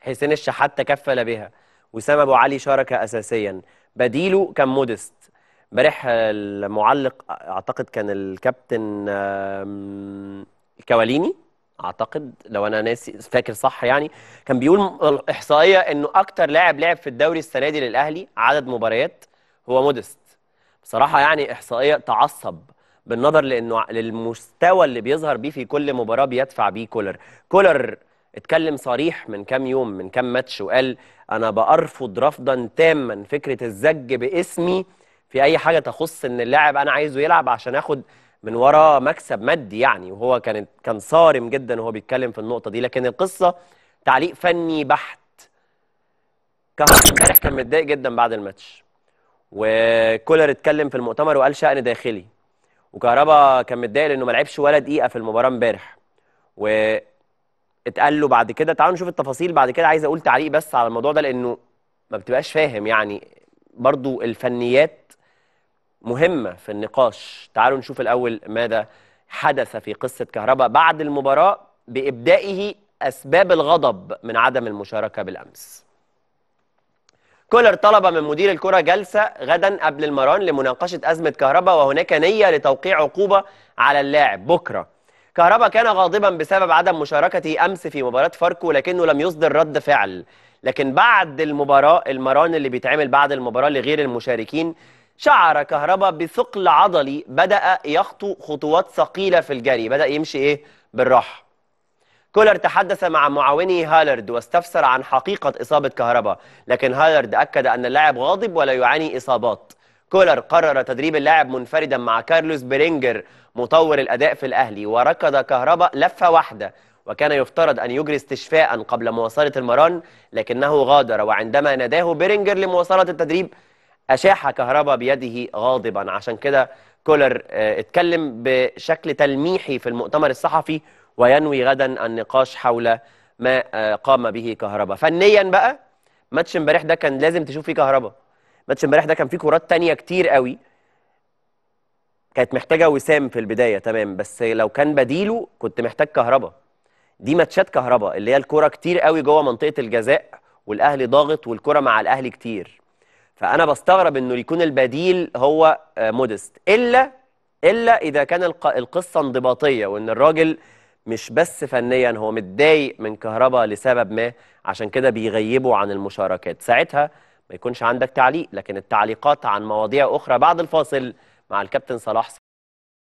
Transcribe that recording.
حسين الشحات تكفل بها وسام ابو علي شارك اساسيا بديله كان مودست امبارح المعلق اعتقد كان الكابتن الكواليني اعتقد لو انا ناسي فاكر صح يعني كان بيقول الاحصائيه انه اكتر لاعب لعب في الدوري السنه دي للاهلي عدد مباريات هو مودست بصراحه يعني احصائيه تعصب بالنظر لانه للمستوى اللي بيظهر بيه في كل مباراه بيدفع بيه كولر كولر اتكلم صريح من كام يوم من كام ماتش وقال انا بارفض رفضا تاما فكره الزج باسمي في اي حاجه تخص ان اللاعب انا عايزه يلعب عشان اخد من وراه مكسب مادي يعني وهو كان كان صارم جدا وهو بيتكلم في النقطه دي لكن القصه تعليق فني بحت كهربا امبارح كان متضايق جدا بعد الماتش وكولر اتكلم في المؤتمر وقال شأن داخلي وكهربا كان متضايق لانه ما لعبش ولا دقيقه في المباراه امبارح و اتقال له بعد كده تعالوا نشوف التفاصيل بعد كده عايز اقول تعليق بس على الموضوع ده لانه ما بتبقاش فاهم يعني برضو الفنيات مهمه في النقاش تعالوا نشوف الاول ماذا حدث في قصه كهرباء بعد المباراه بابدائه اسباب الغضب من عدم المشاركه بالامس كولر طلب من مدير الكرة جلسة غدا قبل المران لمناقشة أزمة كهرباء وهناك نية لتوقيع عقوبة على اللاعب بكرة كهربا كان غاضبا بسبب عدم مشاركته أمس في مباراة فاركو لكنه لم يصدر رد فعل لكن بعد المباراة المران اللي بيتعمل بعد المباراة لغير المشاركين شعر كهربا بثقل عضلي بدأ يخطو خطوات ثقيلة في الجري بدأ يمشي إيه بالراحة كولر تحدث مع معاوني هالرد واستفسر عن حقيقة إصابة كهربا لكن هالرد أكد أن اللاعب غاضب ولا يعاني إصابات كولر قرر تدريب اللاعب منفردا مع كارلوس برينجر مطور الأداء في الأهلي وركض كهرباء لفة واحدة وكان يفترض أن يجري استشفاء قبل مواصلة المران لكنه غادر وعندما ناداه برينجر لمواصلة التدريب أشاح كهرباء بيده غاضبا عشان كده كولر آه، اتكلم بشكل تلميحي في المؤتمر الصحفي وينوي غدا النقاش حول ما آه، قام به كهرباء فنيا بقى ماتش امبارح ده كان لازم تشوف فيه كهرباء ماتش امبارح ده كان فيه كرات تانية كتير قوي كانت محتاجه وسام في البدايه تمام بس لو كان بديله كنت محتاج كهربا دي ماتشات كهربا اللي هي الكرة كتير قوي جوه منطقه الجزاء والاهلي ضاغط والكرة مع الاهلي كتير فانا بستغرب انه يكون البديل هو آه، مودست الا الا اذا كان القصه انضباطيه وان الراجل مش بس فنيا هو متضايق من كهربا لسبب ما عشان كده بيغيبه عن المشاركات ساعتها ما يكونش عندك تعليق لكن التعليقات عن مواضيع أخرى بعد الفاصل مع الكابتن صلاح